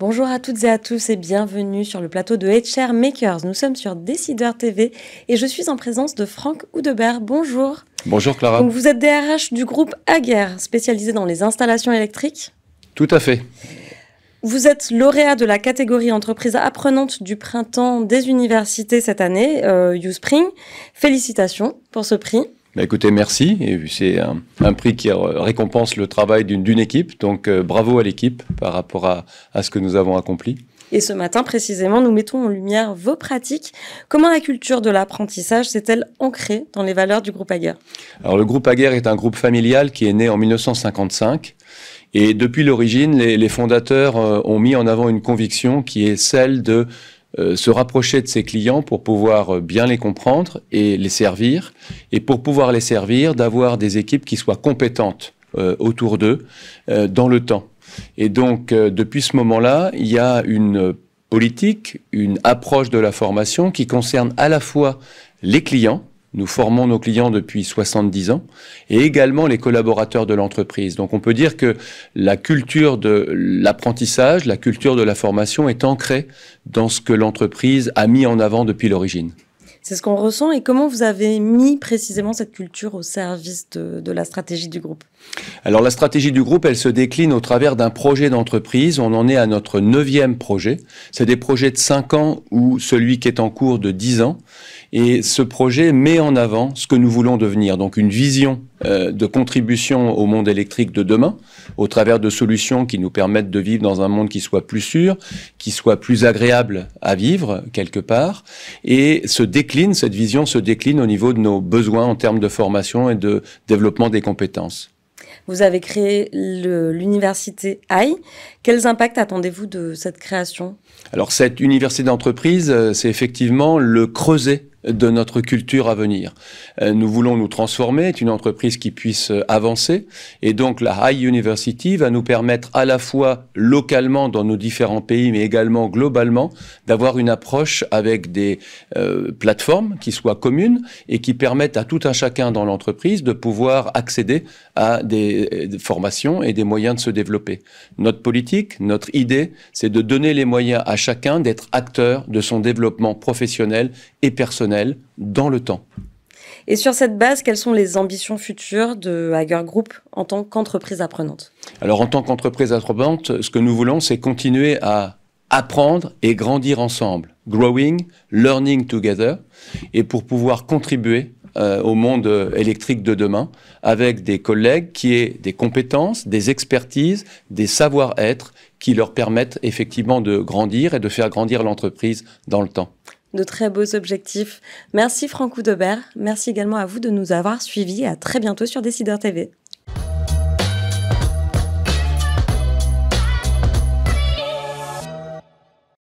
Bonjour à toutes et à tous et bienvenue sur le plateau de HR Makers. Nous sommes sur Décideur TV et je suis en présence de Franck Oudebert. Bonjour. Bonjour Clara. vous êtes DRH du groupe Aguerre, spécialisé dans les installations électriques. Tout à fait. Vous êtes lauréat de la catégorie entreprise apprenante du printemps des universités cette année, euh, Spring. Félicitations pour ce prix. Bah, écoutez, merci. c'est un, prix qui récompense le travail d'une équipe. Donc euh, bravo à l'équipe par rapport à, ce que nous avons accompli. Et ce matin, précisément, nous mettons en lumière vos pratiques. Comment la culture de l'apprentissage s'est-elle ancrée dans les valeurs du groupe Aguerre Alors, le groupe Aguerre est un groupe familial qui est né en 1955. Et depuis l'origine, les, fondateurs euh, ont mis en avant une conviction qui est celle de euh, se rapprocher de ses clients pour pouvoir euh, bien les comprendre et les servir. Et pour pouvoir les servir, d'avoir des équipes qui soient compétentes euh, autour d'eux dans le temps. Et donc, depuis ce moment-là, il y a une politique, une approche de la formation qui concerne à la fois les clients, nous formons nos clients depuis 70 ans et également les collaborateurs de l'entreprise. Donc on peut dire que la culture de l'apprentissage, la culture de la formation est ancrée dans ce que l'entreprise a mis en avant depuis l'origine. C'est ce qu'on ressent et comment vous avez mis précisément cette culture au service de, de la stratégie du groupe alors la stratégie du groupe, elle se décline au travers d'un projet d'entreprise. On en est à notre neuvième projet. C'est des projets de 5 ans ou celui qui est en cours de 10 ans. Et ce projet met en avant ce que nous voulons devenir, donc une vision euh, de contribution au monde électrique de demain, au travers de solutions qui nous permettent de vivre dans un monde qui soit plus sûr, qui soit plus agréable à vivre quelque part. Et se décline, cette vision se décline au niveau de nos besoins en termes de formation et de développement des compétences. Vous avez créé l'université AI. Quels impacts attendez-vous de cette création Alors cette université d'entreprise, euh, c'est effectivement le creuset de notre culture à venir. Euh, nous voulons nous transformer, être une entreprise qui puisse euh, avancer, et donc la High University va nous permettre à la fois localement dans nos différents pays, mais également globalement, d'avoir une approche avec des euh, plateformes qui soient communes et qui permettent à tout un chacun dans l'entreprise de pouvoir accéder à des formations et des moyens de se développer. Notre politique, notre idée, c'est de donner les moyens à chacun d'être acteur de son développement professionnel et personnel dans le temps. Et sur cette base, quelles sont les ambitions futures de Hager Group en tant qu'entreprise apprenante Alors en tant qu'entreprise apprenante, ce que nous voulons, c'est continuer à apprendre et grandir ensemble, growing, learning together, et pour pouvoir contribuer euh, au monde électrique de demain avec des collègues qui aient des compétences, des expertises, des savoir-être qui leur permettent effectivement de grandir et de faire grandir l'entreprise dans le temps de très beaux objectifs. Merci Franck Debert. Merci également à vous de nous avoir suivis et à très bientôt sur Décideur TV.